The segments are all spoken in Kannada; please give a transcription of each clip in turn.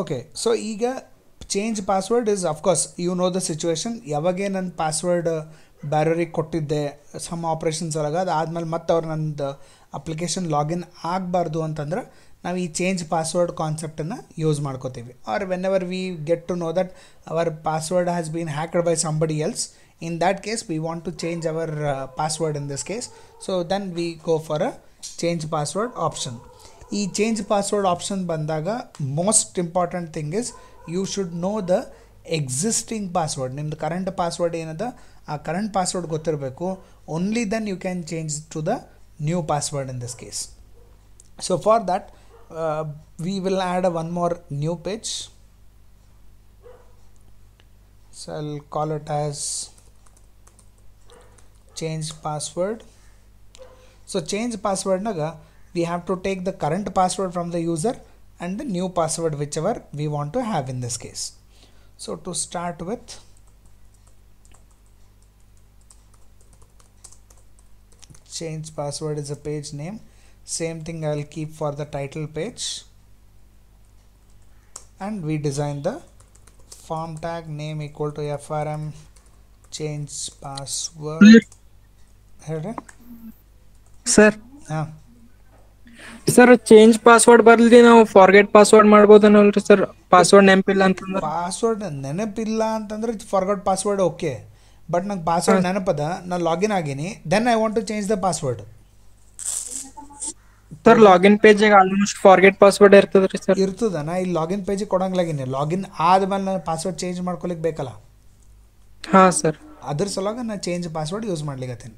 ಓಕೆ ಸೊ ಈಗ change password is of course you know the situation ಯಾವಾಗೇ ನನ್ನ ಪಾಸ್ವರ್ಡ್ ಬ್ಯಾರೋರಿಗೆ ಕೊಟ್ಟಿದ್ದೆ ಸಮ್ ಆಪ್ರೇಷನ್ಸ್ ಒಳಗ ಅದಾದಮೇಲೆ ಮತ್ತೆ ಅವ್ರು ನಂದು ಅಪ್ಲಿಕೇಶನ್ ಲಾಗಿನ್ ಆಗಬಾರ್ದು ಅಂತಂದ್ರೆ ನಾವು ಈ ಚೇಂಜ್ ಪಾಸ್ವರ್ಡ್ ಕಾನ್ಸೆಪ್ಟನ್ನು ಯೂಸ್ ಮಾಡ್ಕೋತೀವಿ or whenever we get to know that our password has been hacked by somebody else in that case we want to change our password in this case so then we go for a change password option ಈ ಚೇಂಜ್ ಪಾಸ್ವರ್ಡ್ ಆಪ್ಷನ್ ಬಂದಾಗ most important thing is you should know the existing password ನಿಮ್ಮದು ಕರೆಂಟ್ ಪಾಸ್ವರ್ಡ್ ಏನದ ಆ ಕರೆಂಟ್ ಪಾಸ್ವರ್ಡ್ ಗೊತ್ತಿರಬೇಕು only then you can change to the new password in this case so for that we will add one more new page so I'll call it as change password so change password naga we have to take the current password from the user and the new password whichever we want to have in this case. So to start with change password is a page name same thing I will keep for the title page and we design the form tag name equal to frm change password Sir. Sir change password ಬರ್ಲಿ ನಾವು ಫಾರ್ಗೆಟ್ ಪಾಸ್ವರ್ಡ್ ಮಾಡ್ಬೋದನ್ನಲ್ರಿ ಸರ್ ಪಾಸ್ವರ್ಡ್ ನೆನಪಿಲ್ಲ ಅಂತಂದ್ರೆ ಪಾಸ್ವರ್ಡ್ ನೆನಪಿಲ್ಲ ಅಂತಂದ್ರೆ ಫಾರ್ಗೆಟ್ ಪಾಸ್ವರ್ಡ್ ಓಕೆ ಬಟ್ ನಂಗೆ ಪಾಸ್ವರ್ಡ್ ನೆನಪದ ನಾನು ಲಾಗಿನ್ ಆಗೀನಿ then I want to change the password sir login ಪೇಜಿಗೆ ಆಲ್ಮೋಸ್ಟ್ ಫಾರ್ಗೆಟ್ ಪಾಸ್ವರ್ಡ್ ಇರ್ತದ್ರಿ ಸರ್ ಇರ್ತದ ನಾ ಇಲ್ಲಿ ಲಾಗಿನ್ ಪೇಜಿಗೆ ಕೊಡಂಗಿಲ್ಲಾಗಿನಿ ಲಾಗಿನ್ ಆದ್ಮೇಲೆ ನಾನು ಪಾಸ್ವರ್ಡ್ ಚೇಂಜ್ ಮಾಡ್ಕೊಲಿಕ್ಕೆ ಬೇಕಲ್ಲ ಹಾಂ ಸರ್ ಅದ್ರ ಸಲುವಾಗ ನಾ ಚೇಂಜ್ ಪಾಸ್ವರ್ಡ್ ಯೂಸ್ ಮಾಡ್ಲಿಕತ್ತೀನಿ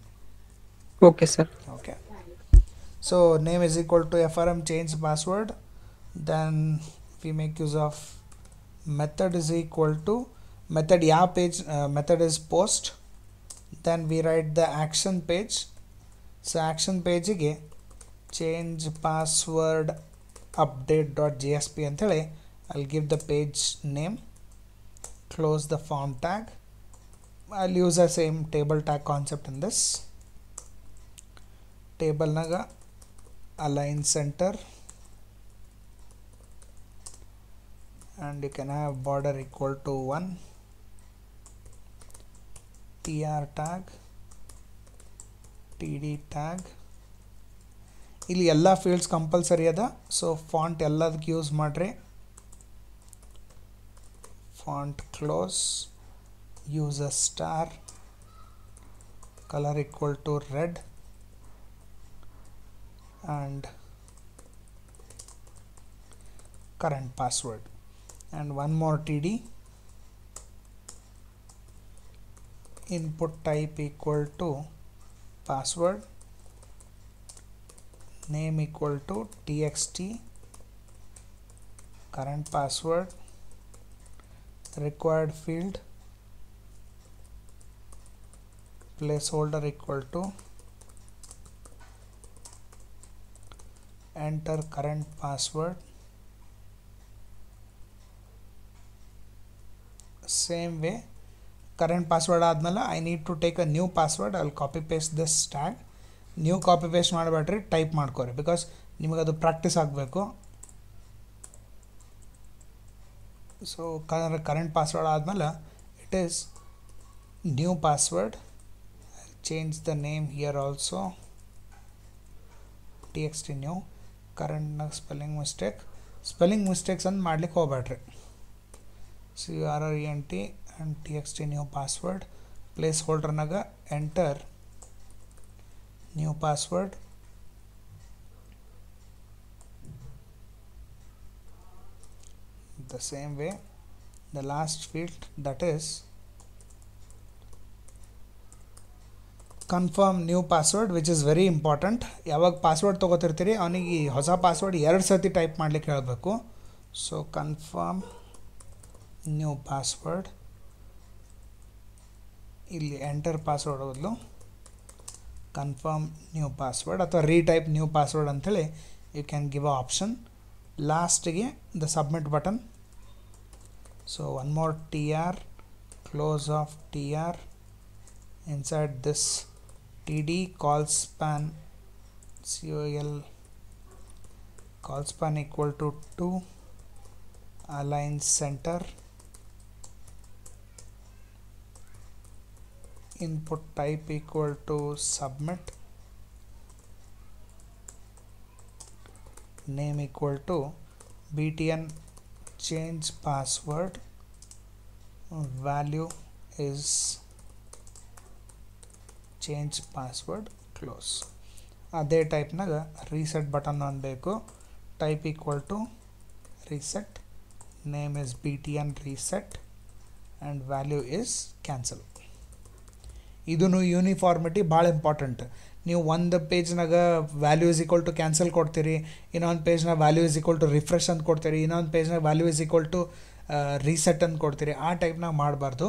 okay sir so name is equal to frm change password then we make use of method is equal to method yeah page uh, method is post then we write the action page so action page again change password update dot jsp i I'll give the page name close the form tag I'll use the same table tag concept in this table naga align center and you can have border equal to 1 tr tag td tag ಇಲ್ಲಿ ಎಲ್ಲ ಫೀಲ್ಡ್ಸ್ ಕಂಪಲ್ಸರಿ ಅದ ಸೊ ಫಾಂಟ್ ಎಲ್ಲದಕ್ಕೆ ಯೂಸ್ ಮಾಡಿರಿ font close use a star colour equal to red and current password and one more td input type equal to password name equal to txt current password required field placeholder equal to enter current password same way current password ಆದಮೇಲೆ I need to take a new password ಅಲ್ಲಿ copy paste this tag new copy paste ಮಾಡಬೇಡ್ರಿ ಟೈಪ್ ಮಾಡ್ಕೊರಿ ಬಿಕಾಸ್ ನಿಮಗೆ ಅದು ಪ್ರಾಕ್ಟೀಸ್ ಆಗಬೇಕು ಸೊ ಕರೆಂಟ್ ಪಾಸ್ವರ್ಡ್ ಆದಮೇಲೆ it is new password change the name here also txt new ಕರೆಂಟ್ನಾಗ ಸ್ಪೆಲ್ಲಿಂಗ್ ಮಿಸ್ಟೇಕ್ ಸ್ಪೆಲ್ಲಿಂಗ್ ಮಿಸ್ಟೇಕ್ಸ್ ಅಂತ ಮಾಡ್ಲಿಕ್ಕೆ ಹೋಗ್ಬೇಡ್ರಿ C U R R E N T and T X T new password place ಹೋಲ್ಡ್ರನಾಗ enter new password the same way the last field that is confirm new password which is very important ಯಾವಾಗ ಪಾಸ್ವರ್ಡ್ ತೊಗೋತಿರ್ತೀರಿ ಅವನಿಗೆ ಹೊಸ ಪಾಸ್ವರ್ಡ್ ಎರಡು ಸರ್ತಿ ಟೈಪ್ ಮಾಡಲಿಕ್ಕೆ ಹೇಳಬೇಕು ಸೊ ಕನ್ಫರ್ಮ್ ನ್ಯೂ ಪಾಸ್ವರ್ಡ್ ಇಲ್ಲಿ ಎಂಟರ್ ಪಾಸ್ವರ್ಡ್ ಓದಲು ಕನ್ಫರ್ಮ್ ನ್ಯೂ ಪಾಸ್ವರ್ಡ್ ಅಥವಾ ರೀಟೈಪ್ ನ್ಯೂ ಪಾಸ್ವರ್ಡ್ ಅಂಥೇಳಿ you can give a option ಲಾಸ್ಟಿಗೆ the submit button so one more T R close of T R inside this td span col span equal to 2 align center input type equal to submit name equal to btn change password value is change password close ಅದೇ ಟೈಪ್ನಾಗ ರೀಸೆಟ್ ಬಟನ್ ಅನ್ಬೇಕು type equal to reset name is B T N reset and value is cancel ಇದೂ ಯೂನಿಫಾರ್ಮಿಟಿ ಭಾಳ ಇಂಪಾರ್ಟೆಂಟ್ ನೀವು ಒಂದು ಪೇಜ್ನಾಗ value is equal to cancel ಕೊಡ್ತೀರಿ ಇನ್ನೊಂದು ಪೇಜ್ನಾಗ value is equal to refresh ಅಂತ ಕೊಡ್ತೀರಿ ಇನ್ನೊಂದು ಪೇಜ್ನಾಗ value is equal to reset ಅಂತ ಕೊಡ್ತೀರಿ ಆ ಟೈಪ್ನಾಗ ಮಾಡಬಾರ್ದು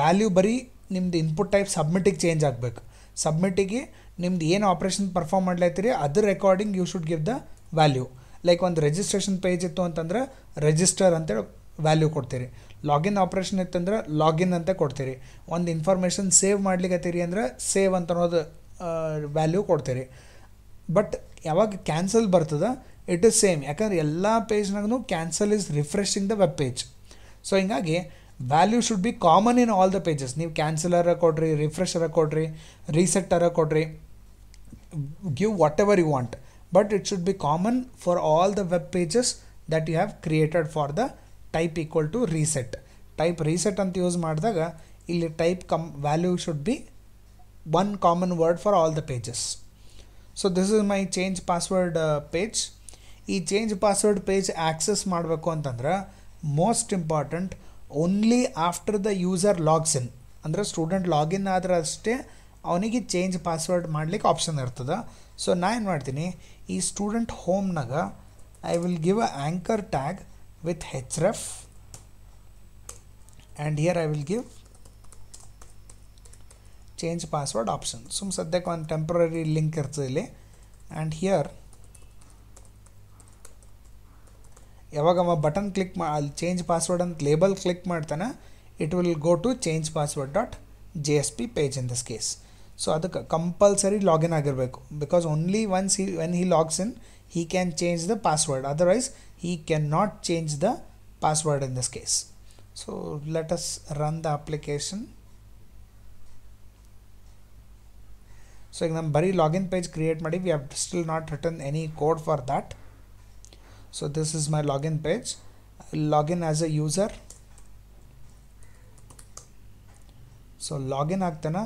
ವ್ಯಾಲ್ಯೂ ಬರೀ ನಿಮ್ದು ಇನ್ಪುಟ್ ಟೈಪ್ ಸಬ್ಮಿಟಿಗೆ ಚೇಂಜ್ ಆಗಬೇಕು ಸಬ್ಮಿಟಿಗೆ ನಿಮ್ದು ಏನು ಆಪ್ರೇಷನ್ ಪರ್ಫಾರ್ಮ್ ಮಾಡ್ಲೈತಿರಿ ಅದ್ರ recording you should give the value like ಒಂದು ರಿಜಿಸ್ಟ್ರೇಷನ್ ಪೇಜ್ ಇತ್ತು ಅಂತಂದ್ರೆ ರಿಜಿಸ್ಟರ್ ಅಂತೇಳಿ ವ್ಯಾಲ್ಯೂ ಕೊಡ್ತೀರಿ ಲಾಗಿನ್ ಆಪ್ರೇಷನ್ ಇತ್ತಂದ್ರೆ ಲಾಗಿನ್ ಅಂತ ಕೊಡ್ತೀರಿ ಒಂದು ಇನ್ಫಾರ್ಮೇಷನ್ ಸೇವ್ ಮಾಡ್ಲಿಕ್ಕತ್ತೀರಿ ಅಂದ್ರೆ ಸೇವ್ ಅಂತ ಅನ್ನೋದು ವ್ಯಾಲ್ಯೂ ಕೊಡ್ತೀರಿ ಬಟ್ ಯಾವಾಗ ಕ್ಯಾನ್ಸಲ್ ಬರ್ತದ ಇಟ್ ಇಸ್ ಸೇಮ್ ಯಾಕಂದ್ರೆ ಎಲ್ಲ ಪೇಜ್ನಾಗೂ cancel is refreshing the web page so ಹಿಂಗಾಗಿ value should be common in all the pages ನೀವು ಕ್ಯಾನ್ಸಲರ ಕೊಡ್ರಿ ರಿಫ್ರೆಶರ ಕೊಡ್ರಿ ರೀಸೆಟ್ಟರ ಕೊಡ್ರಿ give whatever you want but it should be common for all the web pages that you have created for the type equal to reset type reset ಅಂತ ಯೂಸ್ ಮಾಡಿದಾಗ ಇಲ್ಲಿ type come value should be one common word for all the pages so this is my change password page ಈ ಚೇಂಜ್ ಪಾಸ್ವರ್ಡ್ ಪೇಜ್ ಆ್ಯಕ್ಸಸ್ ಮಾಡಬೇಕು ಅಂತಂದ್ರೆ most important only after the user logs in ಅಂದರೆ ಸ್ಟೂಡೆಂಟ್ ಲಾಗಿನ್ ಆದ್ರೆ ಅಷ್ಟೇ ಅವನಿಗೆ ಚೇಂಜ್ ಪಾಸ್ವರ್ಡ್ ಮಾಡಲಿಕ್ಕೆ ಆಪ್ಷನ್ ಇರ್ತದೆ ಸೊ ನಾ ಏನು ಮಾಡ್ತೀನಿ ಈ ಸ್ಟೂಡೆಂಟ್ ಹೋಮ್ನಾಗ I will give a anchor tag with H ref and here I will give change password option ಸುಮ್ಮ ಸದ್ಯಕ್ಕೆ ಒಂದು ಟೆಂಪ್ರರಿ ಲಿಂಕ್ ಇರ್ತದೆ ಇಲ್ಲಿ ಆ್ಯಂಡ್ ಹಿಯರ್ ಯಾವಾಗ ಅವ ಬಟನ್ ಕ್ಲಿಕ್ ಮಾ ಅಲ್ಲಿ ಚೇಂಜ್ ಪಾಸ್ವರ್ಡ್ ಅಂತ ಲೇಬಲ್ ಕ್ಲಿಕ್ ಮಾಡ್ತಾನೆ it will go to change password dot J S P page in this case so ಅದಕ್ಕೆ ಕಂಪಲ್ಸರಿ ಲಾಗಿನ್ ಆಗಿರಬೇಕು because only once he when he logs in he can change the password otherwise he can not change the password in this case so let us run the application so ಈಗ ನಮ್ಮ ಬರೀ ಲಾಗಿನ್ ಪೇಜ್ ಕ್ರಿಯೇಟ್ ಮಾಡಿ we have still not return any code for that so this is my login page login as a user so login ಆಗ್ತಾನ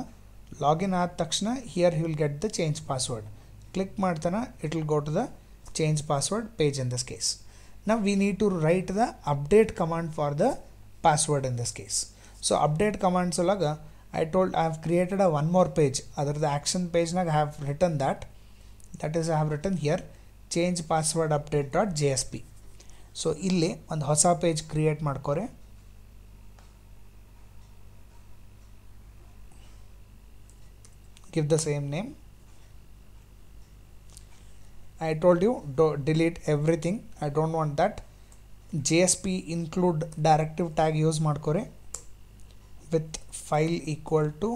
login ಆದ Here here will get the change password. Click click ಮಾಡ್ತಾನ It will go to the change password page in this case. now we need to write the update command for the password in this case so update command so solaga I told I have created a one more page other the action page I have written that that is I have written here change password update dot J S P so ಇಲ್ಲಿ ಒಂದು ಹೊಸ ಪೇಜ್ ಕ್ರಿಯೇಟ್ ಮಾಡ್ಕೊರೆ give the same name I told you do delete everything I don't want that JSP include directive tag use ಮಾಡ್ಕೊರಿ with file equal to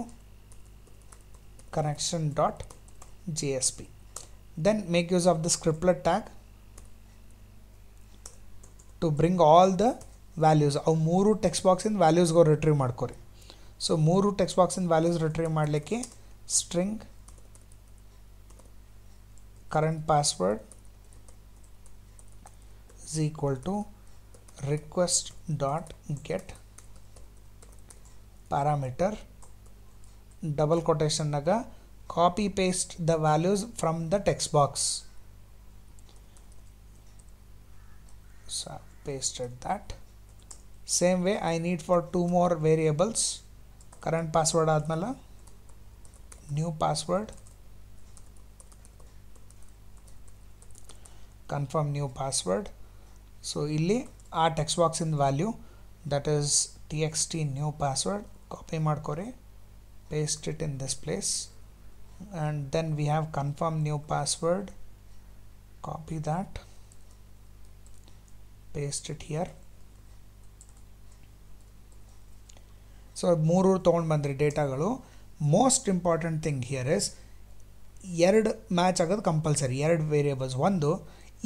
connection dot JSP then make use of the scriptlet tag to bring all the values or more text box in values go retrieve markori. So more text box in values retrieve markori string current password is equal to request dot get parameter double quotation naga copy paste the values from the text box. So i pasted that. Same way I need for two more variables. Current password Admala, new password, confirm new password. So ಇಲ್ಲಿ our text box in value that is txt new password. Copy mark paste it in this place and then we have confirm new password copy that paste it here so more thon bandre data galu most important thing here is erd match agad compulsory erd variables one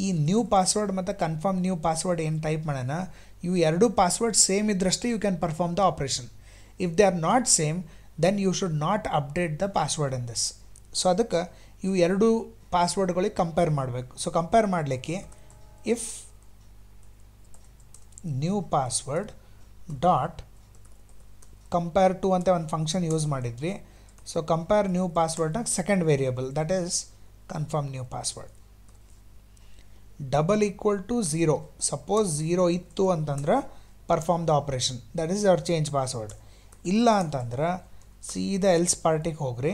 ee new password matha confirm new password In type madana you erdu password same idrashte you can perform the operation if they are not same then you should not update the password in this so ಅದಕ್ಕೆ ಇವು ಎರಡು ಪಾಸ್ವರ್ಡ್ಗಳಿಗೆ ಕಂಪೇರ್ ಮಾಡಬೇಕು ಸೊ ಕಂಪೇರ್ ಮಾಡಲಿಕ್ಕೆ if new password dot compare to ಅಂತ ಒಂದು ಫಂಕ್ಷನ್ ಯೂಸ್ ಮಾಡಿದ್ವಿ ಸೊ ಕಂಪೇರ್ ನ್ಯೂ ಪಾಸ್ವರ್ಡ್ನ second variable that is confirm new password double equal to zero suppose zero ಇತ್ತು ಅಂತಂದ್ರೆ perform the operation that is your change password ಇಲ್ಲ ಅಂತಂದ್ರೆ ಸೀದಾ ಎಲ್ಸ್ ಪಾರ್ಟಿಗೆ ಹೋಗ್ರಿ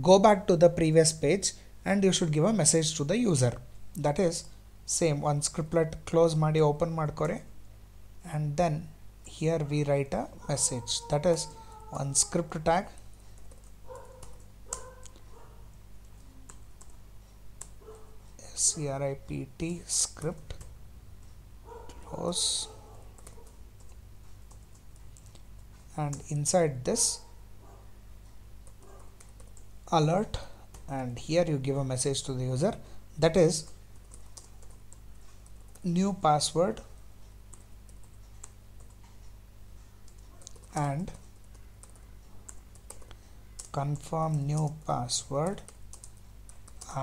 go back to the previous page and you should give a message to the user that is same one scriptlet close madi open ಮಾಡ್ಕೊರೆ and then here we write a message that is one script tag script script close and inside this alert and here you give a message to the user that is new password and confirm new password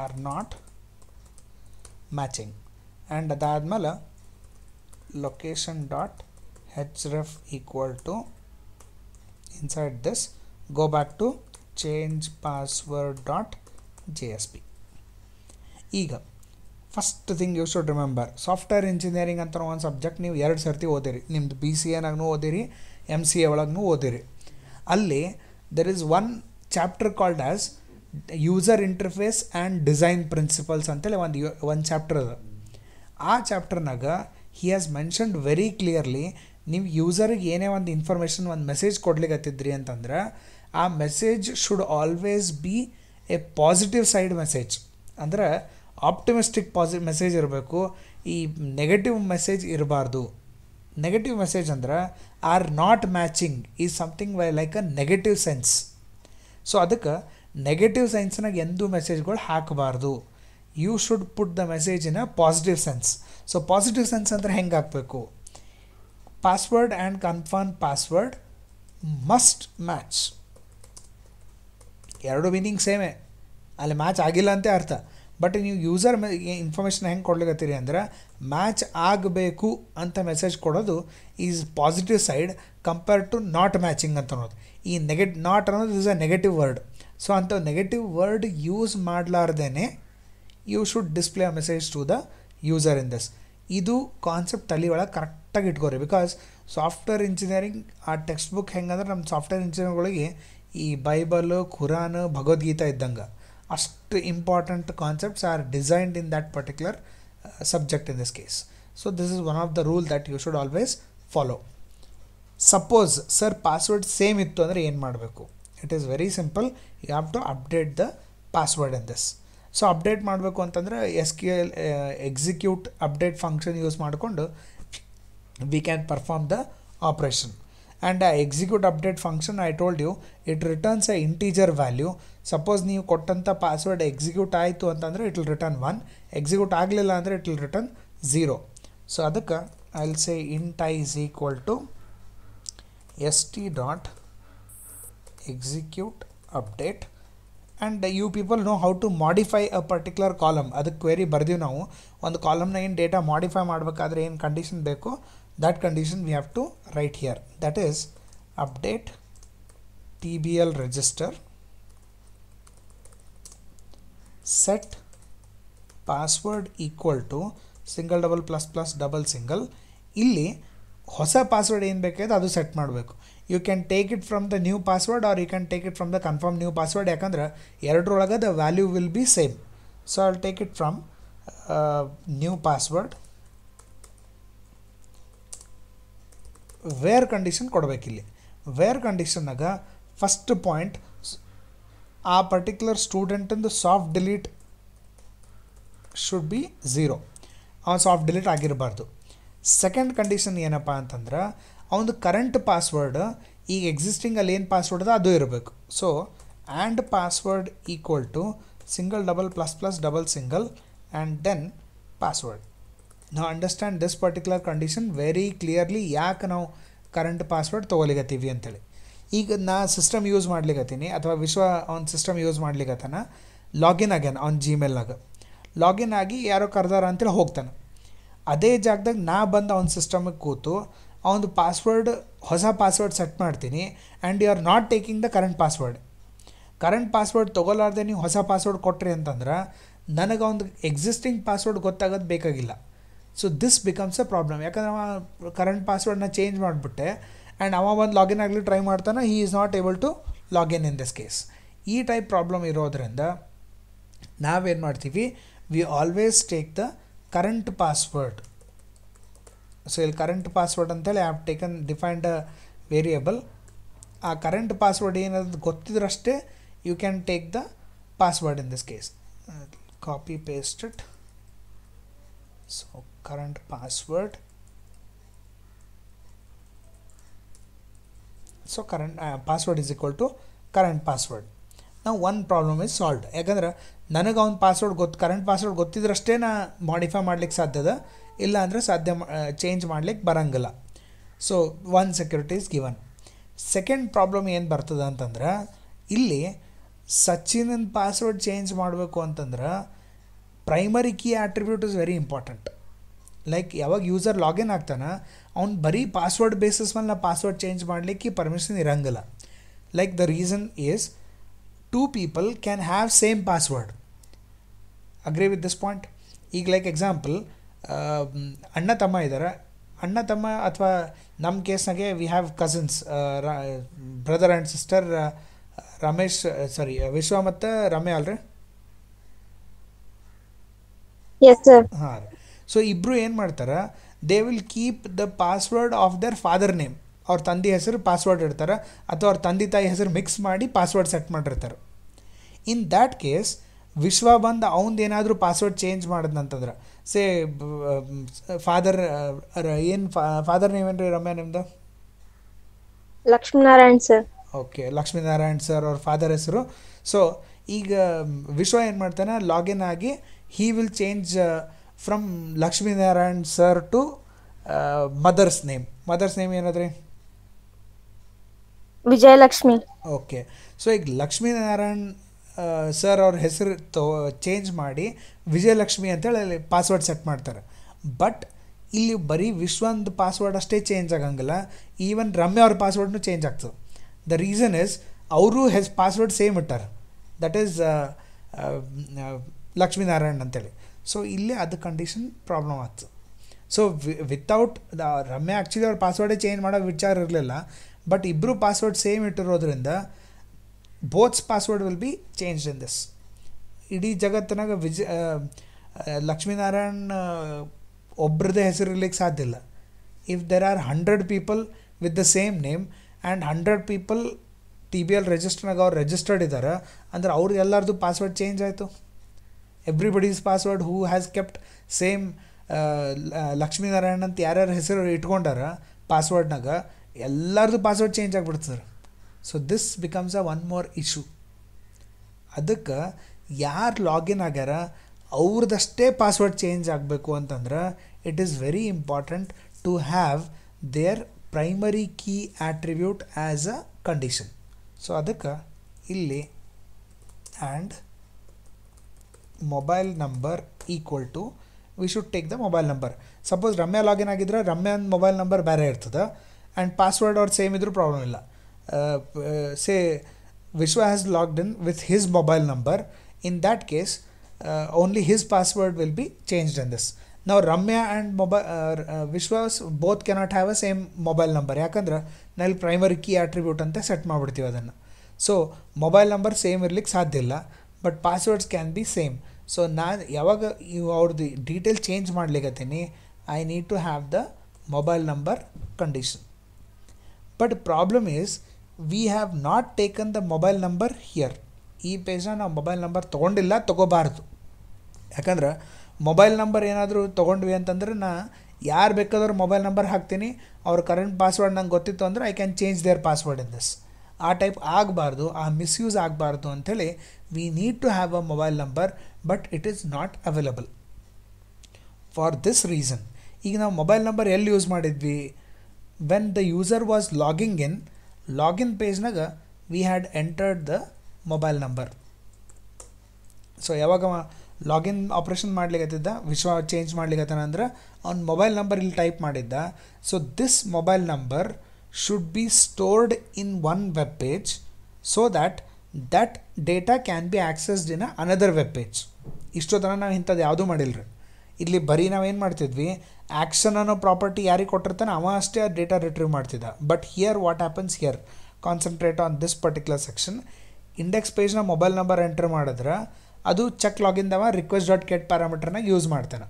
are not matching and ಅದಾದಮೇಲೆ location location dot ref equal to inside this go back to change password dot J S P ಈಗ first thing you should remember software engineering ಅಂತ ಒಂದು ಸಬ್ಜೆಕ್ಟ್ ನೀವು ಎರಡು ಸರ್ತಿ ಓದಿರಿ ನಿಮ್ಮದು ಬಿ ಸಿ ಎನಾಗೂ ಓದಿರಿ ಎಮ್ ಸಿ ಎ ಒಳಗೂ ಓದಿರಿ ಅಲ್ಲಿ there is one chapter called as user interface and design principles ಅಂತೇಳಿ ಒಂದು ಒಂದು ಚಾಪ್ಟರ್ ಅದ ಆ ಚಾಪ್ಟರ್ನಾಗ he has mentioned very clearly ನೀವು ಯೂಸರಿಗೆ ಏನೇ ಒಂದು ಇನ್ಫಾರ್ಮೇಷನ್ ಒಂದು ಮೆಸೇಜ್ ಕೊಡ್ಲಿಕ್ಕೆ ಹತ್ತಿದ್ರಿ ಅಂತಂದ್ರೆ ಆ message should always be a positive side message ಅಂದರೆ ಆಪ್ಟಿಮಿಸ್ಟಿಕ್ ಪಾಸಿ ಮೆಸೇಜ್ ಇರಬೇಕು ಈ ನೆಗೆಟಿವ್ ಮೆಸೇಜ್ ಇರಬಾರ್ದು ನೆಗೆಟಿವ್ ಮೆಸೇಜ್ ಅಂದ್ರೆ are not matching is something why like a negative sense so ಅದಕ್ಕೆ ನೆಗೆಟಿವ್ ಸೆನ್ಸ್ನಾಗ ಎಂದೂ ಮೆಸೇಜ್ಗಳು ಹಾಕಬಾರ್ದು you should put the message in a positive sense so positive sense ಅಂದರೆ ಹೆಂಗೆ ಹಾಕಬೇಕು password and confirm password must match ಎರಡು ಮೀನಿಂಗ್ ಸೇಮೇ ಅಲ್ಲಿ ಮ್ಯಾಚ್ ಆಗಿಲ್ಲ ಅಂತ ಅರ್ಥ ಬಟ್ ನೀವು ಯೂಸರ್ ಮೆ ಇನ್ಫಾರ್ಮೇಷನ್ ಹೆಂಗೆ ಕೊಡ್ಲಿಕ್ಕತ್ತೀರಿ ಅಂದ್ರೆ ಮ್ಯಾಚ್ ಆಗಬೇಕು ಅಂತ ಮೆಸೇಜ್ ಕೊಡೋದು is positive side compare to not matching ಅಂತ ಅನ್ನೋದು ಈ ನೆಗೆಟ್ ನಾಟ್ ಅನ್ನೋದು is a negative word so ಅಂಥ ನೆಗೆಟಿವ್ ವರ್ಡ್ ಯೂಸ್ ಮಾಡಲಾರ್ದೇ you should display a message to the user in this ಇದು ಕಾನ್ಸೆಪ್ಟ್ ತಲೆ ಒಳಗೆ ಕರೆಕ್ಟಾಗಿ ಇಟ್ಕೋರಿ ಬಿಕಾಸ್ ಸಾಫ್ಟ್ವೇರ್ ಇಂಜಿನಿಯರಿಂಗ್ ಆ ಟೆಕ್ಸ್ಟ್ ಬುಕ್ ಹೆಂಗಂದ್ರೆ ನಮ್ಮ ಸಾಫ್ಟ್ವೇರ್ ಇಂಜಿನಿಯರ್ಗಳಿಗೆ ఈ బైబల్ ఖురాన్ భగవద్గీత ఇద్దాంగ అస్ట్ important concepts are designed in that particular subject in this case so this is one of the rule that you should always follow suppose sir password same ఇట్టు అంటే ఏం మార్డబెక్ it is very simple you have to update the password in this so update మార్డబెక్ అంటే S Q L execute update function use మార్కొండు we can perform the operation and uh, execute update function I told you it returns a integer value suppose new kottanta password execute I to andre, it will return 1 execute aglila andre, it will return 0 so adhaka, I'll say int i is equal to st dot execute update and you people know how to modify a particular column. That query is now. On the column, data modify, modify, condition, that condition we have to write here that is update tbl register set password equal to single double plus plus double single illi hosa password in bekeda adu set madbeku you can take it from the new password or you can take it from the confirm new password yakandra eradru olaga the value will be same so i'll take it from uh, new password where condition ಕೊಡಬೇಕಿಲ್ಲಿ ವೇರ್ ಕಂಡೀಷನ್ನಾಗ ಫಸ್ಟ್ ಪಾಯಿಂಟ್ ಆ ಪರ್ಟಿಕ್ಯುಲರ್ ಸ್ಟೂಡೆಂಟಿಂದು soft delete should be zero ಅವನು ಸಾಫ್ಟ್ ಡಿಲೀಟ್ ಆಗಿರಬಾರ್ದು ಸೆಕೆಂಡ್ ಕಂಡೀಷನ್ ಏನಪ್ಪ ಅಂತಂದ್ರೆ ಅವನದು ಕರೆಂಟ್ ಪಾಸ್ವರ್ಡ್ ಈಗ ಎಕ್ಸಿಸ್ಟಿಂಗ್ ಅಲ್ಲಿ ಏನು ಪಾಸ್ವರ್ಡ್ ಅದ ಅದು ಇರಬೇಕು so and password equal to single double plus plus double single and then password ನಾವು understand this particular condition very clearly ಯಾಕೆ ನಾವು ಕರೆಂಟ್ ಪಾಸ್ವರ್ಡ್ ತೊಗೊಲಿಗತ್ತೀವಿ ಅಂತೇಳಿ ಈಗ ನಾ ಸಿಸ್ಟಮ್ ಯೂಸ್ ಮಾಡ್ಲಿಕ್ಕತ್ತೀನಿ ಅಥವಾ ವಿಶ್ವ ಅವ್ನ ಸಿಸ್ಟಮ್ ಯೂಸ್ ಮಾಡ್ಲಿಕ್ಕತ್ತಾನ ಲಾಗಿನ್ ಆಗ್ಯಾನ ಅವ್ನ ಜಿಮೇಲ್ನಾಗ ಲಾಗಿನ್ ಆಗಿ ಯಾರೋ ಕರ್ದಾರ ಅಂತೇಳಿ ಹೋಗ್ತಾನೆ ಅದೇ ಜಾಗದಾಗ ನಾ ಬಂದು ಅವ್ನ ಸಿಸ್ಟಮಿಗೆ ಕೂತು ಅವನದು ಪಾಸ್ವರ್ಡ್ ಹೊಸ ಪಾಸ್ವರ್ಡ್ ಸೆಟ್ ಮಾಡ್ತೀನಿ and you are not taking the current password current password ತೊಗೊಲಾರ್ದೆ ನೀವು ಹೊಸ ಪಾಸ್ವರ್ಡ್ ಕೊಟ್ರಿ ಅಂತಂದ್ರೆ ನನಗೆ ಅವ್ನದು ಎಕ್ಸಿಸ್ಟಿಂಗ್ ಪಾಸ್ವರ್ಡ್ ಗೊತ್ತಾಗೋದು ಬೇಕಾಗಿಲ್ಲ so this becomes a problem ಯಾಕಂದ್ರೆ ಅವ ಕರೆಂಟ್ ಪಾಸ್ವರ್ಡ್ನ ಚೇಂಜ್ ಮಾಡಿಬಿಟ್ಟೆ ಆ್ಯಂಡ್ ಅವ ಒಂದು ಲಾಗಿನ್ ಆಗಲಿ ಟ್ರೈ ಮಾಡ್ತಾನೆ he is not able to login in this case ಈ ಟೈಪ್ ಪ್ರಾಬ್ಲಮ್ ಇರೋದರಿಂದ ನಾವೇನು ಮಾಡ್ತೀವಿ we always take the current password so ಇಲ್ಲಿ ಕರೆಂಟ್ ಪಾಸ್ವರ್ಡ್ ಅಂತೇಳಿ ಆ್ಯಪ್ ಟೇಕನ್ ಡಿಫೈನ್ಡ್ ವೇರಿಯಬಲ್ ಆ ಕರೆಂಟ್ ಪಾಸ್ವರ್ಡ್ ಏನಾದ್ರು ಗೊತ್ತಿದ್ರಷ್ಟೇ you can take the password in this case copy paste so current password so current password is equal to current password ನಾವು ಒನ್ ಪ್ರಾಬ್ಲಮ್ ಇಸ್ ಸಾಲ್ವ್ಡ್ ಯಾಕಂದ್ರೆ ನನಗೆ ಅವ್ನ ಪಾಸ್ವರ್ಡ್ ಗೊತ್ತು ಕರೆಂಟ್ ಪಾಸ್ವರ್ಡ್ ಗೊತ್ತಿದ್ರಷ್ಟೇ ನಾ ಮಾಡಿಫೈ ಮಾಡ್ಲಿಕ್ಕೆ ಸಾಧ್ಯದ ಇಲ್ಲ ಅಂದರೆ ಸಾಧ್ಯ ಚೇಂಜ್ ಮಾಡ್ಲಿಕ್ಕೆ ಬರಂಗಿಲ್ಲ so one security is given second problem ಏನು ಬರ್ತದೆ ಅಂತಂದ್ರೆ ಇಲ್ಲಿ ಸಚಿನನ್ ಪಾಸ್ವರ್ಡ್ ಚೇಂಜ್ ಮಾಡಬೇಕು ಅಂತಂದ್ರೆ primary key attribute is very important like ಯಾವಾಗ ಯೂಸರ್ ಲಾಗಿನ್ ಆಗ್ತಾನ ಅವ್ನು ಬರೀ ಪಾಸ್ವರ್ಡ್ ಬೇಸಿಸ್ ಮೇಲೆ ನಾ ಪಾಸ್ವರ್ಡ್ ಚೇಂಜ್ ಮಾಡಲಿಕ್ಕೆ ಪರ್ಮಿಷನ್ ಇರಂಗಿಲ್ಲ like the reason is two people can have same password agree with this point ಈಗ ಲೈಕ್ ಎಕ್ಸಾಂಪಲ್ ಅಣ್ಣ ತಮ್ಮ ಇದ್ದಾರೆ ಅಣ್ಣ ತಮ್ಮ ಅಥವಾ ನಮ್ಮ ಕೇಸ್ನಾಗೆ we have cousins brother and sister Ramesh sorry Vishwa ಮತ್ತು ರಮ್ಯ ಅಲ್ರಿ ಹಾಂ ರೀ ಸೊ ಇಬ್ಬರು ಏನು ಮಾಡ್ತಾರೆ they will keep the password of their father name ಅವ್ರ ತಂದೆ ಹೆಸರು ಪಾಸ್ವರ್ಡ್ ಇಡ್ತಾರೆ ಅಥವಾ ಅವ್ರ ತಂದೆ ತಾಯಿ ಹೆಸರು ಮಿಕ್ಸ್ ಮಾಡಿ ಪಾಸ್ವರ್ಡ್ ಸೆಟ್ ಮಾಡಿರ್ತಾರೆ ಇನ್ ದ್ಯಾಟ್ ಕೇಸ್ ವಿಶ್ವ ಬಂದು ಏನಾದರೂ ಪಾಸ್ವರ್ಡ್ ಚೇಂಜ್ ಮಾಡಿದ್ನಂತಂದ್ರೆ ಸೇ ಫಾದರ್ ಏನು ಫಾದರ್ ನೇಮ್ ಏನು ರೀ ರಮ್ಯಾ ನಿಮ್ದು Lakshminarayan sir okay Lakshminarayan sir ಅವ್ರ ಫಾದರ್ ಹೆಸರು ಸೊ ಈಗ ವಿಶ್ವ ಏನು ಮಾಡ್ತಾನೆ ಲಾಗಿನ್ ಆಗಿ he will change from Lakshminarayan sir to mother's name mother's name ಏನಾದ್ರಿ ವಿಜಯಲಕ್ಷ್ಮಿ ಓಕೆ ಸೊ ಈಗ ಲಕ್ಷ್ಮೀನಾರಾಯಣ್ ಸರ್ uh, ಅವ್ರ ಹೆಸರು ತೋ ಚೇಂಜ್ ಮಾಡಿ ವಿಜಯಲಕ್ಷ್ಮಿ ಅಂತೇಳಿ ಅಲ್ಲಿ ಪಾಸ್ವರ್ಡ್ ಸೆಟ್ ಮಾಡ್ತಾರೆ ಬಟ್ ಇಲ್ಲಿ ಬರೀ ವಿಶ್ವಂದ್ ಪಾಸ್ವರ್ಡ್ ಅಷ್ಟೇ ಚೇಂಜ್ ಆಗಂಗಿಲ್ಲ ಈವನ್ ರಮ್ಯ ಅವ್ರ ಪಾಸ್ವರ್ಡ್ನು ಚೇಂಜ್ ಆಗ್ತದೆ ದ ರೀಸನ್ ಇಸ್ ಅವರು ಹೆಸ್ ಪಾಸ್ವರ್ಡ್ ಸೇಮ್ ಇಟ್ಟಾರೆ ದಟ್ ಈಸ್ ಲಕ್ಷ್ಮೀನಾರಾಯಣ್ ಅಂತೇಳಿ ಸೊ ಇಲ್ಲೇ ಅದು ಕಂಡೀಷನ್ ಪ್ರಾಬ್ಲಮ್ ಆಯ್ತು ಸೊ ವಿತೌಟ್ ರಮ್ಯಾ ಆ್ಯಕ್ಚುಲಿ ಅವ್ರ ಪಾಸ್ವರ್ಡೇ ಚೇಂಜ್ ಮಾಡೋ ವಿಚಾರ ಇರಲಿಲ್ಲ ಬಟ್ ಇಬ್ಬರು ಪಾಸ್ವರ್ಡ್ ಸೇಮ್ ಇಟ್ಟಿರೋದ್ರಿಂದ both's password will be change in this ಇಡೀ ಜಗತ್ತಿನಾಗ ವಿಜಯ ಲಕ್ಷ್ಮೀನಾರಾಯಣ್ ಒಬ್ರದೇ ಹೆಸರು ಇರ್ಲಿಕ್ಕೆ ಸಾಧ್ಯ ಇಲ್ಲ if there are hundred people with the same name and hundred people T B L ರಿಜಿಸ್ಟರ್ನಾಗ ಅವ್ರು ರಿಜಿಸ್ಟರ್ಡ್ ಇದ್ದಾರೆ ಅಂದ್ರೆ ಅವ್ರು ಎಲ್ಲರದು ಪಾಸ್ವರ್ಡ್ ಚೇಂಜ್ ಆಯಿತು everybody's password who has kept same Lakshminarayana ಅಂತ ಯಾರ್ಯಾರ ಹೆಸರು ಇಟ್ಕೊಂಡಾರ ಪಾಸ್ವರ್ಡ್ನಾಗ ಎಲ್ಲರದ್ದು ಪಾಸ್ವರ್ಡ್ ಚೇಂಜ್ ಆಗಿಬಿಡ್ತು sir so this becomes a one more issue ಅದಕ್ಕೆ ಯಾರು ಲಾಗಿನ್ ಆಗ್ಯಾರ ಅವ್ರದ್ದಷ್ಟೇ ಪಾಸ್ವರ್ಡ್ ಚೇಂಜ್ ಆಗಬೇಕು ಅಂತಂದ್ರೆ it is very important to have their primary key attribute as a condition so ಅದಕ್ಕೆ ಇಲ್ಲಿ and mobile number equal to we should take the mobile number suppose Ramya login ಆಗಿದ್ರೆ ರಮ್ಯಾನ್ ಮೊಬೈಲ್ ನಂಬರ್ ಬೇರೆ ಇರ್ತದೆ ಆ್ಯಂಡ್ ಪಾಸ್ವರ್ಡ್ ಅವ್ರು ಸೇಮ್ ಇದ್ರೂ ಪ್ರಾಬ್ಲಮ್ ಇಲ್ಲ say Vishwa has logged in with his mobile number in that case only his password will be changed in this ನಾವು ರಮ್ಯಾ ಆ್ಯಂಡ್ ಮೊಬೈ Vishwas both cannot have a same mobile number ಯಾಕಂದ್ರೆ ನಲ್ಲಿ ಪ್ರೈಮರಿ ಕೀ ಅಟ್ರಿಬ್ಯೂಟ್ ಅಂತ ಸೆಟ್ ಮಾಡಿಬಿಡ್ತೀವಿ ಅದನ್ನು ಸೊ ಮೊಬೈಲ್ ನಂಬರ್ ಸೇಮ್ ಇರ್ಲಿಕ್ಕೆ ಸಾಧ್ಯ ಇಲ್ಲ but passwords can be same so ನಾನು ಯಾವಾಗ ಇವು ಅವ್ರದ್ದು ಡೀಟೇಲ್ ಚೇಂಜ್ ಮಾಡ್ಲಿಕ್ಕತ್ತೀನಿ I need to have the mobile number condition but problem is we have not taken the mobile number here ಈ ಪೇಜ್ನ ನಾವು ಮೊಬೈಲ್ ನಂಬರ್ ತೊಗೊಂಡಿಲ್ಲ ತೊಗೋಬಾರ್ದು ಯಾಕಂದ್ರೆ ಮೊಬೈಲ್ ನಂಬರ್ ಏನಾದರೂ ತೊಗೊಂಡ್ವಿ ಅಂತಂದ್ರೆ ನಾ ಯಾರು ಬೇಕಾದ್ರೂ ಮೊಬೈಲ್ ನಂಬರ್ ಹಾಕ್ತೀನಿ ಅವ್ರ ಕರೆಂಟ್ ಪಾಸ್ವರ್ಡ್ ನಂಗೆ ಗೊತ್ತಿತ್ತು ಅಂದರೆ I can change their password in this ಆ ಟೈಪ್ ಆಗಬಾರ್ದು ಆ ಮಿಸ್ಯೂಸ್ ಆಗಬಾರ್ದು ಅಂಥೇಳಿ we need to have a mobile number but it is not available for this reason ಈಗ ನಾವು ಮೊಬೈಲ್ ನಂಬರ್ ಎಲ್ಲಿ ಯೂಸ್ ಮಾಡಿದ್ವಿ when the user was logging in login ಪೇಜ್ನಾಗ we had entered the mobile number so ಯಾವಾಗ ಲಾಗಿನ್ ಆಪ್ರೇಷನ್ ಮಾಡ್ಲಿಕ್ಕತ್ತಿದ್ದ ವಿಶ್ವ ಚೇಂಜ್ ಮಾಡ್ಲಿಕ್ಕತ್ತಾನ ಅಂದ್ರೆ ಅವ್ನ ಮೊಬೈಲ್ ನಂಬರ್ ಇಲ್ಲಿ ಟೈಪ್ ಮಾಡಿದ್ದ so this mobile number should be stored in one web page so that that data can be accessed in another web page ಇಷ್ಟೋ ತನಕ ನಾವು ಇಂಥದ್ದು ಯಾವುದೂ ಮಾಡಿಲ್ಲರಿ ಇಲ್ಲಿ ಬರೀ ನಾವೇನು ಮಾಡ್ತಿದ್ವಿ ಆ್ಯಕ್ಷನ್ ಅನ್ನೋ ಪ್ರಾಪರ್ಟಿ ಯಾರಿಗೆ ಕೊಟ್ಟಿರ್ತಾನೆ ಅವ ಅಷ್ಟೇ ಆ ಡೇಟಾ ರಿಟ್ರೀವ್ ಮಾಡ್ತಿದ್ದ but here what happens here concentrate on this particular section index ಪೇಜ್ನ ಮೊಬೈಲ್ ನಂಬರ್ ಎಂಟರ್ ಮಾಡಿದ್ರೆ ಅದು ಚೆಕ್ ಲಾಗಿನ್ದವ ರಿಕ್ವೆಸ್ಟ್ ಡಾಟ್ ಕೆಟ್ ಪ್ಯಾರಾಮೀಟರ್ನಾಗ ಯೂಸ್ ಮಾಡ್ತಾನೆ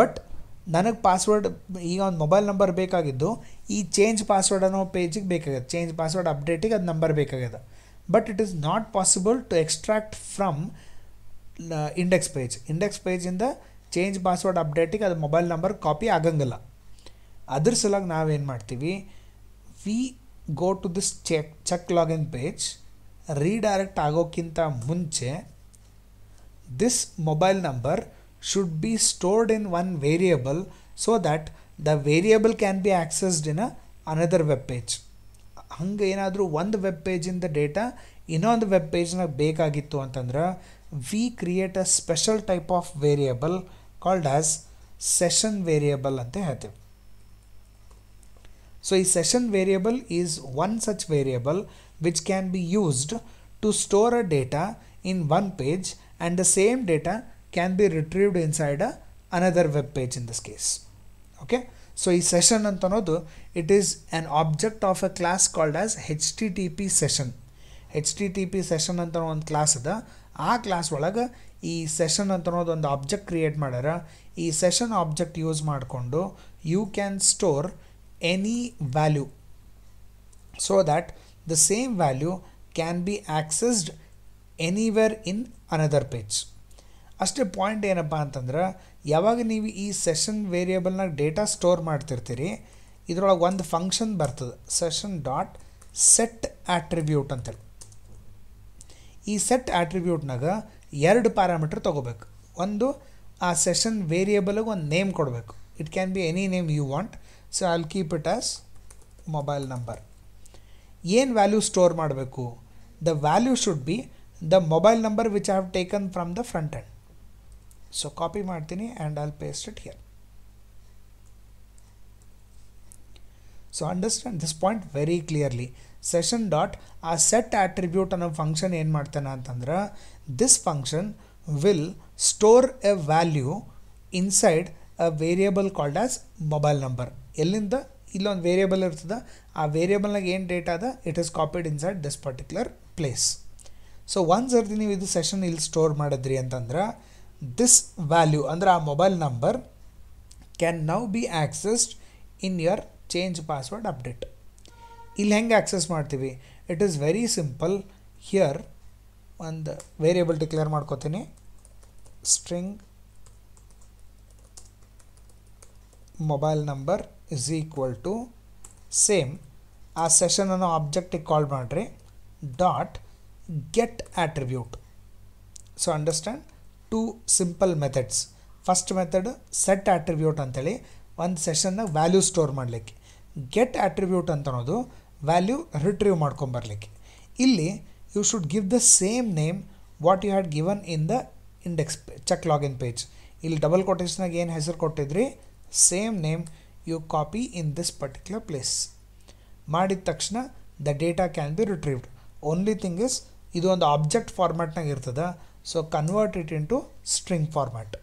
ಬಟ್ ನನಗೆ ಪಾಸ್ವರ್ಡ್ ಈಗ ಒಂದು ಮೊಬೈಲ್ ನಂಬರ್ ಬೇಕಾಗಿದ್ದು ಈ ಚೇಂಜ್ ಪಾಸ್ವರ್ಡ್ ಅನ್ನೋ ಪೇಜಿಗೆ ಬೇಕಾಗಿದೆ ಚೇಂಜ್ ಪಾಸ್ವರ್ಡ್ ಅಪ್ಡೇಟಿಗೆ ಅದು ನಂಬರ್ ಬೇಕಾಗಿದೆ but it is not possible to extract from index page index ಪೇಜಿಂದ ಚೇಂಜ್ ಪಾಸ್ವರ್ಡ್ ಅಪ್ಡೇಟಿಗೆ ಅದು ಮೊಬೈಲ್ ನಂಬರ್ ಕಾಪಿ ಆಗಂಗಿಲ್ಲ ಅದ್ರ ಸಲಾಗಿ ನಾವೇನು ಮಾಡ್ತೀವಿ we go to this check check login page redirect ಆಗೋಕ್ಕಿಂತ ಮುಂಚೆ this mobile number should be stored in one variable so that the variable can be accessed in a another web page hanga enadru one web page in the data the web page na bekagittu antandra we create a special type of variable called as session variable ante hate so a session variable is one such variable which can be used to store a data in one page and the same data can be retrieved inside a another web page in this case okay so this session antanodu it is an object of a class called as http session http session antanu one class ada aa class olaga ee session antanodu the object create madara ee session object use maadkondo you can store any value so that the same value can be accessed anywhere in another page ಅಷ್ಟೇ ಪಾಯಿಂಟ್ ಏನಪ್ಪ ಅಂತಂದ್ರೆ ಯಾವಾಗ ನೀವು ಈ ಸೆಷನ್ ವೇರಿಯೇಬಲ್ನಾಗ ಡೇಟಾ ಸ್ಟೋರ್ ಮಾಡ್ತಿರ್ತೀರಿ ಇದರೊಳಗೆ ಒಂದು ಫಂಕ್ಷನ್ ಬರ್ತದೆ ಸೆಷನ್ ಡಾಟ್ ಸೆಟ್ ಆಟ್ರಿಬ್ಯೂಟ್ ಅಂತೇಳಿ ಈ ಸೆಟ್ ಆ್ಯಟ್ರಿಬ್ಯೂಟ್ನಾಗ ಎರಡು ಪ್ಯಾರಾಮೀಟ್ರ್ ತೊಗೋಬೇಕು ಒಂದು ಆ ಸೆಷನ್ ವೇರಿಯೇಬಲ್ಗೆ ಒಂದು ನೇಮ್ ಕೊಡಬೇಕು it can be any name you want so I'll keep it as mobile number ಏನು ವ್ಯಾಲ್ಯೂ ಸ್ಟೋರ್ ಮಾಡಬೇಕು the value should be the mobile number which I have taken from the front end so copy martini and I'll paste it here so understand this point very clearly session dot a set attribute on a function in martinathandra this function will store a value inside a variable called as mobile number In the illon variable a variable again data the it is copied inside this particular place so once with the session will store madadri antandra this value under our mobile number can now be accessed in your change password update. Ilhang access martivi. It is very simple here on the variable declare markotini string mobile number is equal to same a session on object called dot get attribute. So understand two simple methods first method set attribute ಅಂತೇಳಿ ಒಂದು ಸೆಷನ್ನಾಗ ವ್ಯಾಲ್ಯೂ ಸ್ಟೋರ್ ಮಾಡಲಿಕ್ಕೆ ಗೆಟ್ ಆ್ಯಟ್ರಿಬ್ಯೂಟ್ ಅಂತ ಅನ್ನೋದು ವ್ಯಾಲ್ಯೂ ರಿಟ್ರೀವ್ ಮಾಡ್ಕೊಂಬರ್ಲಿಕ್ಕೆ ಇಲ್ಲಿ you should give the same name what you had given in the index check login page ಇಲ್ಲಿ ಡಬಲ್ ಕೊಟೇಷನಾಗ ಏನು ಹೆಸರು ಕೊಟ್ಟಿದ್ರಿ same name you copy in this particular place ಮಾಡಿದ ತಕ್ಷಣ the data can be retrieved only thing is ಇದು ಒಂದು ಆಬ್ಜೆಕ್ಟ್ ಫಾರ್ಮ್ಯಾಟ್ನಾಗ ಇರ್ತದೆ so convert it into string format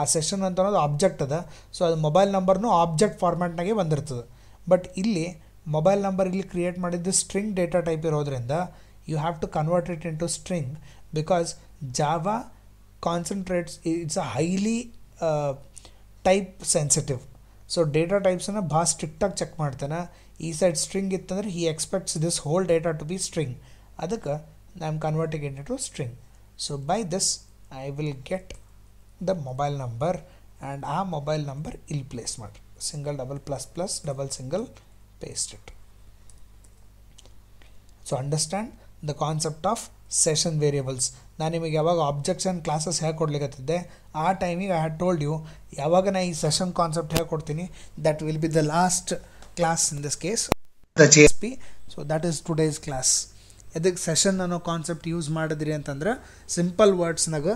ಆ ಸೆಷನ್ ಅಂತ ಅನ್ನೋದು ಆಬ್ಜೆಕ್ಟ್ ಅದ ಸೊ ಅದು ಮೊಬೈಲ್ ನಂಬರ್ನು ಆಬ್ಜೆಕ್ಟ್ ಫಾರ್ಮ್ಯಾಟ್ನಾಗೆ ಬಂದಿರ್ತದೆ ಬಟ್ ಇಲ್ಲಿ ಮೊಬೈಲ್ ನಂಬರ್ ಇಲ್ಲಿ ಕ್ರಿಯೇಟ್ ಮಾಡಿದ್ದು ಸ್ಟ್ರಿಂಗ್ ಡೇಟಾ ಟೈಪ್ ಇರೋದ್ರಿಂದ you have to convert it into string because Java concentrates it's a highly type sensitive so data ಟೈಪ್ಸನ್ನು ಭಾಳ ಸ್ಟ್ರಿಕ್ಟಾಗಿ ಚೆಕ್ ಮಾಡ್ತಾನೆ ಈ ಸೈಡ್ ಸ್ಟ್ರಿಂಗ್ ಇತ್ತಂದ್ರೆ he expects this whole data to be string ಅದಕ್ಕೆ I am converting into string So by this I will get the mobile number and our mobile number ill placement single double plus plus double single paste it. So understand the concept of session variables ನಾನು ನಿಮಗೆ ಯಾವಾಗ ಆಬ್ಜೆಕ್ಷನ್ ಕ್ಲಾಸಸ್ ಹೇಳ್ಕೊಡ್ಲಿಕ್ಕತ್ತಿದ್ದೆ ಆ ಟೈಮಿಗೆ ಐ ಹ್ಯಾಡ್ ಟೋಲ್ಡ್ ಯು ಯಾವಾಗ ನಾನು ಈ ಸೆಷನ್ ಕಾನ್ಸೆಪ್ಟ್ ಹೇಳ್ಕೊಡ್ತೀನಿ that will be the last class in this case the J S P so that is today's class ಎದಕ್ಕೆ ಸೆಷನ್ ಅನ್ನೋ ಕಾನ್ಸೆಪ್ಟ್ ಯೂಸ್ ಮಾಡಿದ್ರಿ ಅಂತಂದ್ರೆ ಸಿಂಪಲ್ ವರ್ಡ್ಸ್ನಾಗ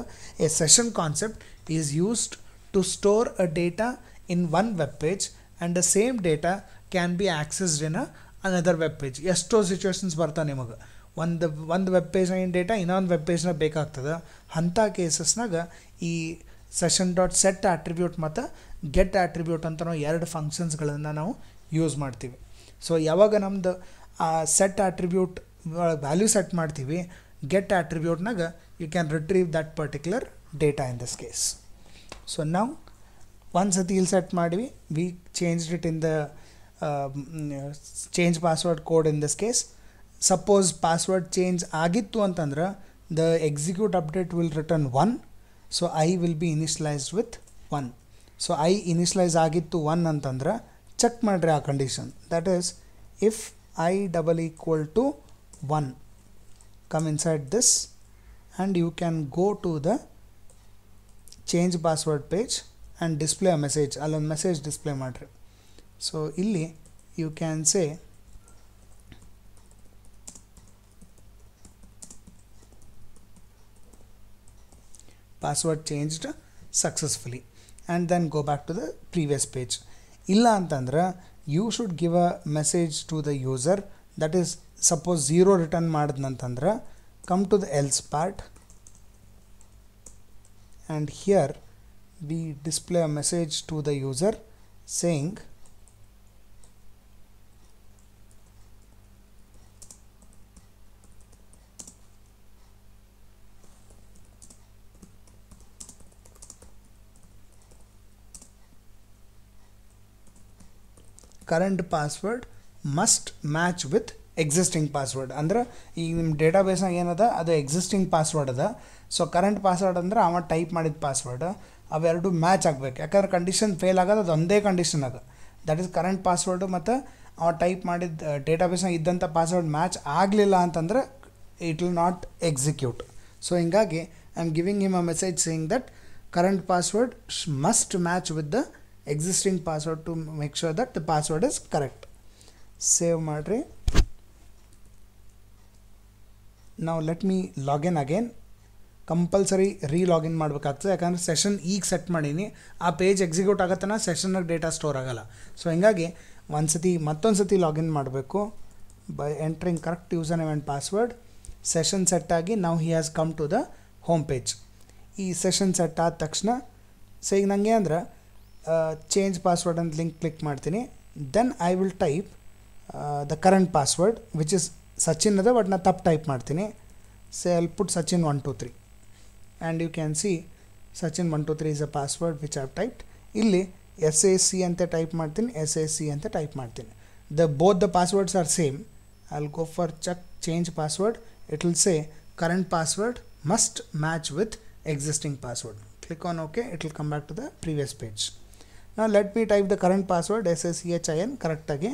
a session concept is used to store a data in one web page and the same data can be accessed in another web page ಎಷ್ಟೋ ಸಿಚುವೇಶನ್ಸ್ ಬರ್ತಾವೆ ನಿಮಗೆ ಒಂದು ಒಂದು ವೆಬ್ ಪೇಜ್ನಾಗಿನ ಡೇಟಾ ಇನ್ನೊಂದು ವೆಬ್ ಪೇಜ್ನಾಗ ಬೇಕಾಗ್ತದೆ ಅಂಥ ಕೇಸಸ್ನಾಗ ಈ ಸೆಷನ್ ಡಾಟ್ ಸೆಟ್ ಆಟ್ರಿಬ್ಯೂಟ್ ಮತ್ತು ಗೆಟ್ ಆಟ್ರಿಬ್ಯೂಟ್ ಅಂತ ನಾವು ಎರಡು ಫಂಕ್ಷನ್ಸ್ಗಳನ್ನು ನಾವು ಯೂಸ್ ಮಾಡ್ತೀವಿ ಸೊ ಯಾವಾಗ ನಮ್ಮದು ಆ ಸೆಟ್ ಆಟ್ರಿಬ್ಯೂಟ್ ವ್ಯಾಲ್ಯೂ ಸೆಟ್ ಮಾಡ್ತೀವಿ ಗೆಟ್ ಆ್ಯಟ್ರಿಬ್ಯೂಟ್ನಾಗ you can retrieve that particular data in this case so ನಾವು ಒಂದು ಸತಿ ಇಲ್ಲಿ ಸೆಟ್ ಮಾಡಿವಿ we change it in the change password code in this case suppose password change ಆಗಿತ್ತು ಅಂತಂದ್ರೆ the execute update will return one so I will be initialise with one so I initialise ಆಗಿತ್ತು ಒನ್ ಅಂತಂದ್ರೆ ಚೆಕ್ ಮಾಡಿರಿ ಆ condition that is if I double equal to 1 come inside this and you can go to the change password page and display a message allow message display matter. so ಇಲ್ಲಿ you can say password changed successfully and then go back to the previous page ಇಲ್ಲ ಅಂತಂದ್ರೆ you should give a message to the user that is suppose 0 return ಮಾಡಿದ್ನಂತಂದ್ರೆ Come to the else part, and here we display a message to the user saying current password must match with existing password ಅಂದ್ರೆ ಈಗ ನಿಮ್ಮ ಡೇಟಾ ಬೇಸ್ನಾಗ ಏನದ ಅದು ಎಕ್ಸಿಸ್ಟಿಂಗ್ ಪಾಸ್ವರ್ಡ್ ಅದ ಸೊ ಕರೆಂಟ್ ಪಾಸ್ವರ್ಡ್ ಅಂದ್ರೆ ಅವ ಟೈಪ್ ಮಾಡಿದ ಪಾಸ್ವರ್ಡ್ ಅವೆರಡು ಮ್ಯಾಚ್ ಆಗಬೇಕು ಯಾಕಂದ್ರೆ ಕಂಡೀಷನ್ ಫೇಲ್ ಆಗೋದು ಅದು ಒಂದೇ ಕಂಡೀಷನ್ ಅದ ದಟ್ ಈಸ್ ಕರೆಂಟ್ ಪಾಸ್ವರ್ಡು ಮತ್ತು ಅವ ಟೈಪ್ ಮಾಡಿದ ಡೇಟಾ ಇದ್ದಂಥ ಪಾಸ್ವರ್ಡ್ ಮ್ಯಾಚ್ ಆಗಲಿಲ್ಲ ಅಂತಂದ್ರೆ it will not execute so ಹಿಂಗಾಗಿ I am giving him a message saying that current password must match with the existing password to make sure that the password is correct save ಮಾಡಿರಿ ನಾವು let me login again compulsory re login ಮಾಡಬೇಕಾಗ್ತದೆ ಯಾಕಂದರೆ ಸೆಷನ್ ಈಗ ಸೆಟ್ ಮಾಡೀನಿ ಆ ಪೇಜ್ ಎಕ್ಸಿಕ್ಯೂಟ್ ಆಗತ್ತನ ಸೆಷನ್ನಾಗ ಡೇಟಾ ಸ್ಟೋರ್ ಆಗೋಲ್ಲ ಸೊ ಹೀಗಾಗಿ ಒಂದು ಸತಿ ಮತ್ತೊಂದು ಸತಿ ಲಾಗಿನ್ ಮಾಡಬೇಕು by entering correct use name and password session set ಆಗಿ ನಾವು he has come to the home page ಈ ಸೆಷನ್ ಸೆಟ್ ಆದ ತಕ್ಷಣ ಸೊ ಈಗ ನನಗೆ ಅಂದ್ರೆ ಚೇಂಜ್ ಪಾಸ್ವರ್ಡ್ ಅಂತ ಲಿಂಕ್ ಕ್ಲಿಕ್ ಮಾಡ್ತೀನಿ then I will type the current password which is Sachin ಅದ ಬಟ್ ನಾನು ತಪ್ ಟೈಪ್ ಮಾಡ್ತೀನಿ say I'll put Sachin one two three and you can see Sachin one two three is a password which are typed ಇಲ್ಲಿ ಎಸ್ ಎ ಸಿ ಅಂತ ಟೈಪ್ ಮಾಡ್ತೀನಿ ಎಸ್ ಎ ಸಿ ಅಂತ ಟೈಪ್ ಮಾಡ್ತೀನಿ the both the passwords are same I go for check change password it will say current password must match with existing password click on okay it will come back to the previous page ನಾ let me type the current password S A C H I N ಕರೆಕ್ಟಾಗಿ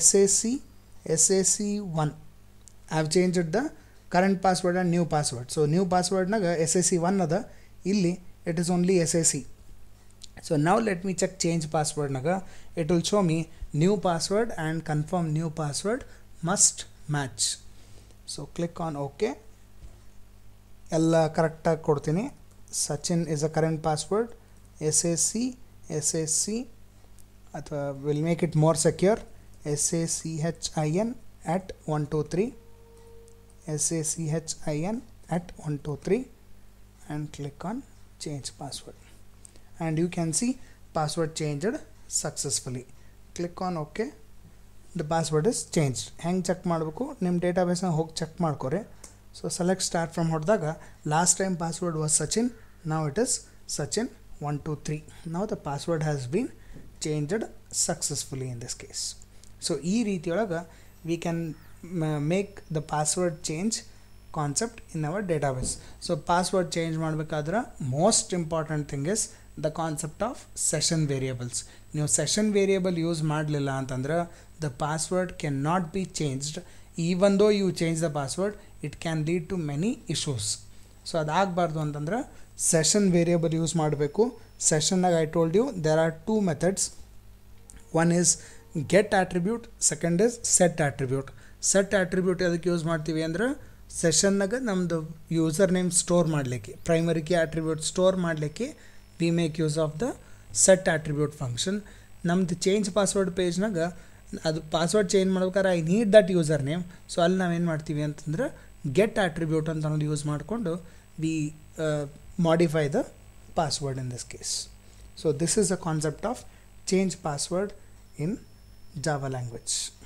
S A C S A C one I have changed the current password and new password so new ಪಾಸ್ವರ್ಡ್ನಾಗ ಎಸ್ ಎಸ್ ಸಿ ಒನ್ ಅದ ಇಲ್ಲಿ it is only S S C so ನಾವು ಲೆಟ್ ಮಿ ಚೆಕ್ ಚೇಂಜ್ ಪಾಸ್ವರ್ಡ್ನಾಗ it will show me new password and confirm new password must match so click on okay ಎಲ್ಲ ಕರೆಕ್ಟಾಗಿ ಕೊಡ್ತೀನಿ Sachin is a current password S S C S S C ಅಥವಾ will make it more secure S A C H I N at one two three sachin at 123 and click on change password and you can see password changed successfully click on ok the password is changed hang check maadbeku nim database na hog check mark. maadkore so select start from hodadaga last time password was sachin now it is sachin 123 now the password has been changed successfully in this case so ee reethi olaga we can make the password change concept in our database. So password change ಮಾಡ್ಬೇಕಾದ್ರೆ most important thing is the concept of session variables. ನೀವು session variable use ಮಾಡಲಿಲ್ಲ ಅಂತಂದ್ರೆ the password cannot be changed even though you change the password it can lead to many issues. So, so ಅದಾಗಬಾರ್ದು session variable use use Session like I told you there are two methods. One is get attribute. Second is set attribute. Set attribute यद यूजी अरे सेशन नमु यूसर नेम स्टोर के प्राइमरी की आट्रिब्यूट स्टोर के we make use of the set attribute function नमद चेंज पासवर्ड पेजन अब पासवर्ड चेंजार ई need that user name so अल नावेमती गेट आट्रिब्यूट अंत use we modify the password in this case so this is the concept of change password in Java language